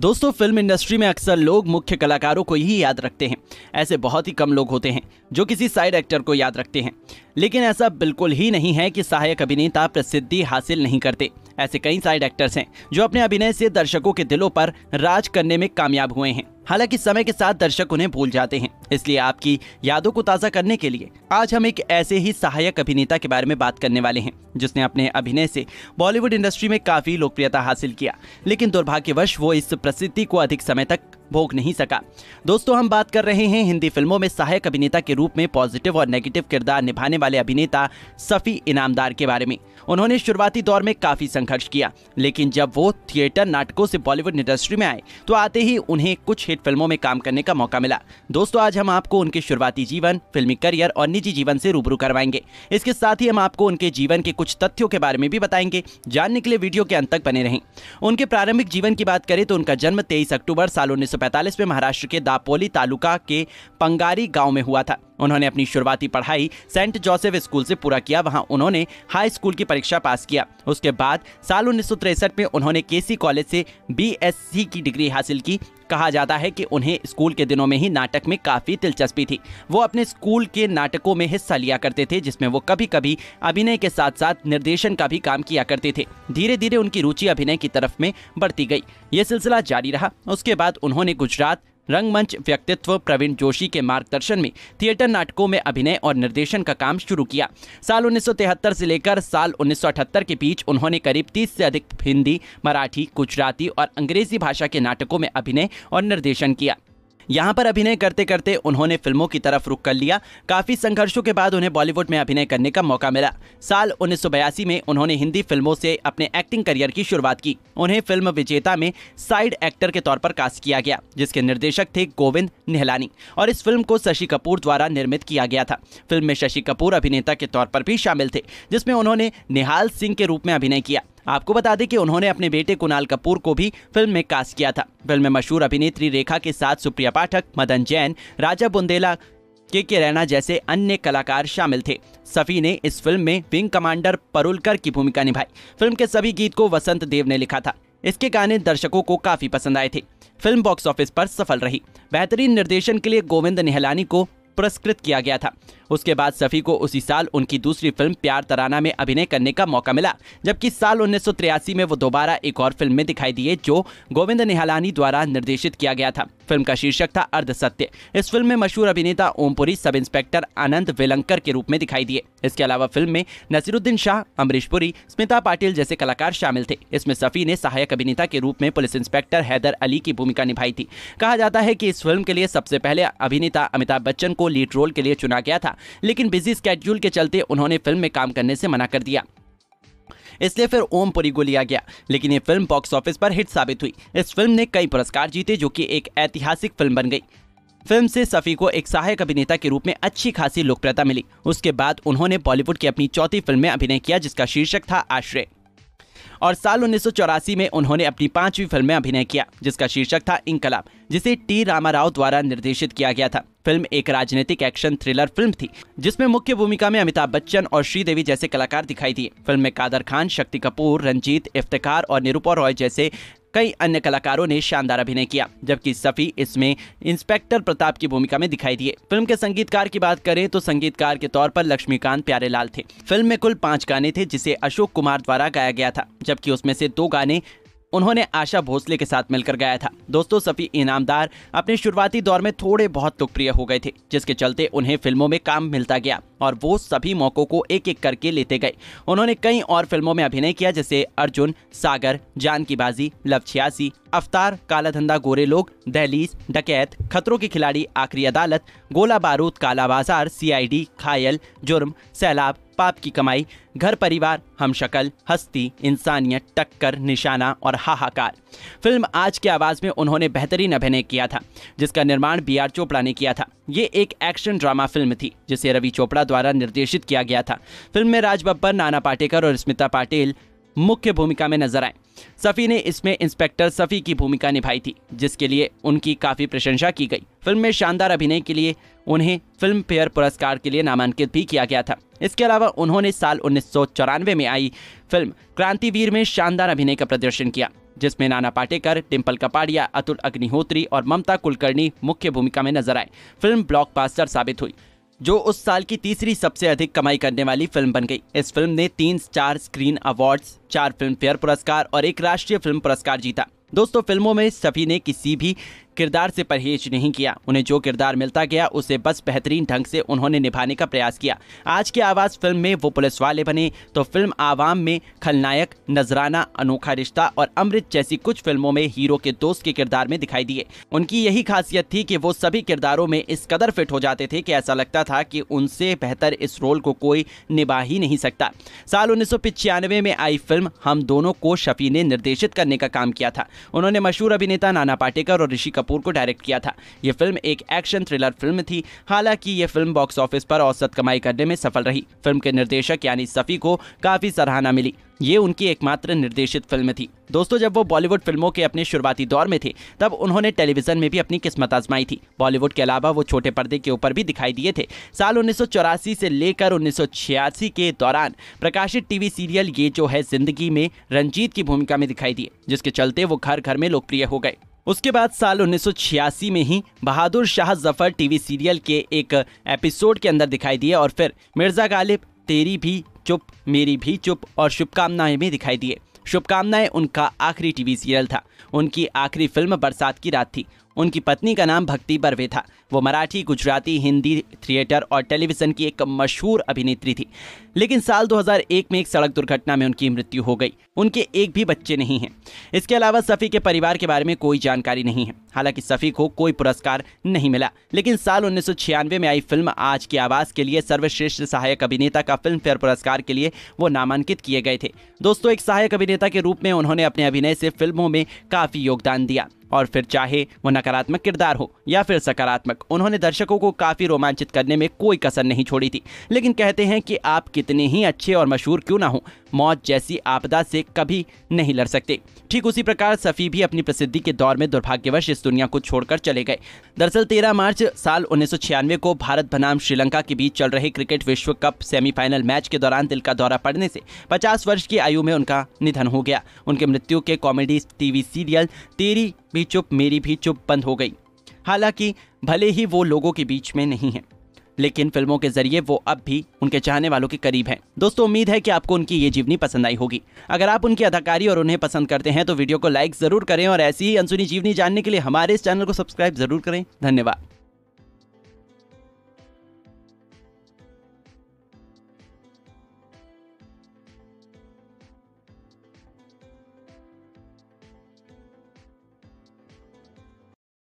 दोस्तों film industry में अक्सर लोग मुख्य कलाकारों को ही याद रखते हैं ऐसे बहुत ही कम लोग होते हैं जो किसी साइड एक्टर को याद रखते हैं लेकिन ऐसा बिल्कुल ही नहीं है कि सहायक अभिनेता प्रसिद्धि हासिल नहीं करते ऐसे कई साइड एक्टर्स हैं जो अपने अभिनय से दर्शकों के दिलों पर राज करने में कामयाब हुए हैं हालांकि समय के साथ दर्शक उन्हें भूल जाते हैं इसलिए आपकी यादों को ताज़ा करने के लिए आज हम एक ऐसे ही सहायक अभिनेता के बारे में बात करने वाले हैं जिसने अपने अभिनय से बॉलीवुड इंडस्ट्री में काफ़ी लोकप्रियता हासिल किया लेकिन दुर्भाग्यवश वो इस प्रसिद्धि को अधिक समय तक भोग नहीं सका दोस्तों हम बात कर रहे हैं हिंदी फिल्मों में सहायक अभिनेता के रूप में पॉजिटिव और नेगेटिव किरदार निभाने वाले अभिनेता सफ़ी इनामदार के बारे में उन्होंने शुरुआती दौर में काफ़ी संघर्ष किया लेकिन जब वो थिएटर नाटकों से बॉलीवुड इंडस्ट्री में आए तो आते ही उन्हें कुछ हिट फिल्मों में काम करने का मौका मिला दोस्तों आज हम आपको उनके शुरुआती जीवन फिल्मी करियर और निजी जीवन से रूबरू करवाएंगे इसके साथ ही हम आपको उनके जीवन के कुछ तथ्यों के बारे में भी बताएंगे जानने के लिए वीडियो के अंत तक बने रहें उनके प्रारंभिक जीवन की बात करें तो उनका जन्म तेईस अक्टूबर साल उन्नीस 1945 में महाराष्ट्र के दापोली तालुका के पंगारी गांव में हुआ था उन्होंने अपनी शुरुआती पढ़ाई सेंट जोसेफ स्कूल से पूरा किया वहां उन्होंने हाई स्कूल की परीक्षा पास किया उसके बाद साल उन्नीस में उन्होंने केसी कॉलेज से बीएससी की डिग्री हासिल की कहा जाता है कि उन्हें स्कूल के दिनों में ही नाटक में काफ़ी दिलचस्पी थी वो अपने स्कूल के नाटकों में हिस्सा लिया करते थे जिसमें वो कभी कभी अभिनय के साथ साथ निर्देशन का भी काम किया करते थे धीरे धीरे उनकी रुचि अभिनय की तरफ में बढ़ती गई ये सिलसिला जारी रहा उसके बाद उन्होंने गुजरात रंगमंच व्यक्तित्व प्रवीण जोशी के मार्गदर्शन में थिएटर नाटकों में अभिनय और निर्देशन का काम शुरू किया साल उन्नीस से लेकर साल उन्नीस के बीच उन्होंने करीब 30 से अधिक हिंदी मराठी गुजराती और अंग्रेजी भाषा के नाटकों में अभिनय और निर्देशन किया यहाँ पर अभिनय करते करते उन्होंने फिल्मों की तरफ रुख कर लिया काफी संघर्षों के बाद उन्हें बॉलीवुड में अभिनय करने का मौका मिला साल उन्नीस में उन्होंने हिंदी फिल्मों से अपने एक्टिंग करियर की शुरुआत की उन्हें फिल्म विजेता में साइड एक्टर के तौर पर कास्ट किया गया जिसके निर्देशक थे गोविंद निहलानी और इस फिल्म को शशि कपूर द्वारा निर्मित किया गया था फिल्म में शशि कपूर अभिनेता के तौर पर भी शामिल थे जिसमें उन्होंने निहाल सिंह के रूप में अभिनय किया आपको बता दें कि उन्होंने अपने बेटे कुणाल कपूर को भी फिल्म में कास्ट किया था फिल्म में मशहूर अभिनेत्री रेखा के साथ सुप्रिया पाठक मदन जैन राजा बुंदेला के के रैना जैसे अन्य कलाकार शामिल थे सफी ने इस फिल्म में विंग कमांडर परुलकर की भूमिका निभाई फिल्म के सभी गीत को वसंत देव ने लिखा था इसके गाने दर्शकों को काफी पसंद आए थे फिल्म बॉक्स ऑफिस पर सफल रही बेहतरीन निर्देशन के लिए गोविंद निहलानी को पुरस्कृत किया गया था उसके बाद सफ़ी को उसी साल उनकी दूसरी फिल्म प्यार तराना में अभिनय करने का मौका मिला जबकि साल उन्नीस में वो दोबारा एक और फिल्म में दिखाई दिए जो गोविंद निहलानी द्वारा निर्देशित किया गया था फिल्म का शीर्षक था अर्ध सत्य इस फिल्म में मशहूर अभिनेता ओमपुरी सब इंस्पेक्टर आनंद वेलंकर के रूप में दिखाई दिए इसके अलावा फिल्म में नसीरुद्दीन शाह अमरीश पुरी स्मिता पाटिल जैसे कलाकार शामिल थे इसमें सफ़ी ने सहायक अभिनेता के रूप में पुलिस इंस्पेक्टर हैदर अली की भूमिका निभाई थी कहा जाता है की इस फिल्म के लिए सबसे पहले अभिनेता अमिताभ बच्चन को लीड रोल के लिए चुना गया था लेकिन बिजी स्केड्यूल के चलते उन्होंने फिल्म में काम करने से मना कर दिया इसलिए फिर ओमपुरी को लिया गया लेकिन ये फिल्म बॉक्स ऑफिस पर हिट साबित हुई इस फिल्म ने कई पुरस्कार जीते जो कि एक ऐतिहासिक फिल्म बन गई फिल्म से सफ़ी को एक सहायक अभिनेता के रूप में अच्छी खासी लोकप्रियता मिली उसके बाद उन्होंने बॉलीवुड की अपनी चौथी फिल्म में अभिनय किया जिसका शीर्षक था आश्रय और साल उन्नीस में उन्होंने अपनी पांचवी फिल्म में अभिनय किया जिसका शीर्षक था इंकलाब जिसे टी रामाव द्वारा निर्देशित किया गया था फिल्म एक राजनीतिक एक्शन थ्रिलर फिल्म थी जिसमें मुख्य भूमिका में अमिताभ बच्चन और श्रीदेवी जैसे कलाकार दिखाई दिए फिल्म में कादर खान शक्ति कपूर रंजीत इफ्तार और निरूपा रॉय जैसे कई अन्य कलाकारों ने शानदार अभिनय किया जबकि सफी इसमें इंस्पेक्टर प्रताप की भूमिका में दिखाई दिए फिल्म के संगीतकार की बात करें तो संगीतकार के तौर पर लक्ष्मीकांत प्यारे लाल थे फिल्म में कुल पांच गाने थे जिसे अशोक कुमार द्वारा गाया गया था जबकि उसमें से दो गाने उन्होंने आशा भोसले के साथ मिलकर गाया था दोस्तों सफी इनामदार अपने शुरुआती दौर में थोड़े बहुत लोकप्रिय हो गए थे जिसके चलते उन्हें फिल्मों में काम मिलता गया और वो सभी मौक़ों को एक एक करके लेते गए उन्होंने कई और फिल्मों में अभिनय किया जैसे अर्जुन सागर जान की बाजी लव छियासी अवतार काला धंधा गोरे लोग दहलीज डकैत खतरों के खिलाड़ी आखिरी अदालत गोला बारूद काला बाजार सी खायल जुर्म सैलाब पाप की कमाई घर परिवार हम शक्ल हस्ती इंसानियत टक्कर निशाना और हाहाकार फिल्म आज की आवाज़ में उन्होंने बेहतरीन अभिनय किया था जिसका निर्माण बी आर चोपड़ा ने किया था ये एक एक्शन ड्रामा फिल्म थी जिसे रवि चोपड़ा द्वारा निर्देशित किया गया था फिल्म में राज बब्बर नाना पाटेकर और स्मिता पाटिल मुख्य भूमिका में नजर आए सफ़ी ने इसमें इंस्पेक्टर सफ़ी की भूमिका निभाई थी जिसके लिए उनकी काफ़ी प्रशंसा की गई फिल्म में शानदार अभिनय के लिए उन्हें फिल्म फेयर पुरस्कार के लिए नामांकित भी किया गया था इसके अलावा उन्होंने साल उन्नीस में आई फिल्म क्रांतिवीर में शानदार अभिनय का प्रदर्शन किया जिसमें नाना पाटेकर टिम्पल कपाड़िया अतुल अग्निहोत्री और ममता कुलकर्णी मुख्य भूमिका में नजर आए फिल्म ब्लॉकबस्टर साबित हुई जो उस साल की तीसरी सबसे अधिक कमाई करने वाली फिल्म बन गई इस फिल्म ने तीन स्टार स्क्रीन अवार्ड चार फिल्म फेयर पुरस्कार और एक राष्ट्रीय फिल्म पुरस्कार जीता दोस्तों फिल्मों में सभी ने किसी भी किरदार से परहेज नहीं किया उन्हें जो किरदार मिलता गया उसे बस बेहतरीन ढंग से उन्होंने निभाने का प्रयास किया आज की आवाज़ फिल्म में वो पुलिस वाले बने तो फिल्म आवाम में खलनायक नजराना अनोखा रिश्ता और अमृत जैसी कुछ फिल्मों में हीरो के दोस्त के किरदार में दिखाई दिए उनकी यही खासियत थी की वो सभी किरदारों में इस कदर फिट हो जाते थे की ऐसा लगता था की उनसे बेहतर इस रोल को कोई निभा ही नहीं सकता साल उन्नीस में आई फिल्म हम दोनों को शफी ने निर्देशित करने का काम किया था उन्होंने मशहूर अभिनेता नाना पाटेकर और ऋषि कपूर कपूर को डायरेक्ट किया था यह फिल्म एक एक्शन थ्रिलर फिल्म थी हालांकि यह फिल्म बॉक्स ऑफिस पर औसत कमाई करने में सफल रही फिल्म के निर्देशक यानी सफ़ी को काफ़ी सराहना मिली ये उनकी एकमात्र निर्देशित फिल्म थी दोस्तों जब वो बॉलीवुड फिल्मों के अपने शुरुआती दौर में थे तब उन्होंने टेलीविजन में भी अपनी किस्मत आजमाई थी बॉलीवुड के अलावा वो छोटे पर्दे के ऊपर भी दिखाई दिए थे साल उन्नीस से लेकर उन्नीस के दौरान प्रकाशित टीवी सीरियल ये जो है जिंदगी में रंजीत की भूमिका में दिखाई दिए जिसके चलते वो घर घर में लोकप्रिय हो गए उसके बाद साल 1986 में ही बहादुर शाह जफर टीवी सीरियल के एक एपिसोड के अंदर दिखाई दिए और फिर मिर्ज़ा गालिब तेरी भी चुप मेरी भी चुप और शुभकामनाएं भी दिखाई दिए शुभकामनाएं उनका आखिरी टीवी सीरियल था उनकी आखिरी फिल्म बरसात की रात थी उनकी पत्नी का नाम भक्ति बर्वे था वो मराठी गुजराती हिंदी थिएटर और टेलीविज़न की एक मशहूर अभिनेत्री थी लेकिन साल 2001 में एक सड़क दुर्घटना में उनकी मृत्यु हो गई उनके एक भी बच्चे नहीं हैं इसके अलावा सफ़ी के परिवार के बारे में कोई जानकारी नहीं है हालांकि सफ़ी को कोई पुरस्कार नहीं मिला लेकिन साल उन्नीस में आई फिल्म आज की आवाज़ के लिए सर्वश्रेष्ठ सहायक अभिनेता का फिल्म फेयर पुरस्कार के लिए वो नामांकित किए गए थे दोस्तों एक सहायक अभिनेता के रूप में उन्होंने अपने अभिनय से फिल्मों में काफ़ी योगदान दिया और फिर चाहे वो नकारात्मक किरदार हो या फिर सकारात्मक उन्होंने दर्शकों को काफ़ी रोमांचित करने में कोई कसर नहीं छोड़ी थी लेकिन कहते हैं कि आप कितने ही अच्छे और मशहूर क्यों ना हो मौत जैसी आपदा से कभी नहीं लड़ सकते ठीक उसी प्रकार सफ़ी भी अपनी प्रसिद्धि के दौर में दुर्भाग्यवश इस दुनिया को छोड़कर चले गए दरअसल 13 मार्च साल उन्नीस को भारत बनाम श्रीलंका के बीच चल रहे क्रिकेट विश्व कप सेमीफाइनल मैच के दौरान दिल का दौरा पड़ने से 50 वर्ष की आयु में उनका निधन हो गया उनके मृत्यु के कॉमेडी टीवी सीरियल तेरी भी चुप मेरी भी चुप बंद हो गई हालांकि भले ही वो लोगों के बीच में नहीं है लेकिन फिल्मों के जरिए वो अब भी उनके चाहने वालों के करीब हैं दोस्तों उम्मीद है कि आपको उनकी ये जीवनी पसंद आई होगी अगर आप उनकी अदाकारी और उन्हें पसंद करते हैं तो वीडियो को लाइक जरूर करें और ऐसी ही अनसुनी जीवनी जानने के लिए हमारे इस चैनल को सब्सक्राइब जरूर करें धन्यवाद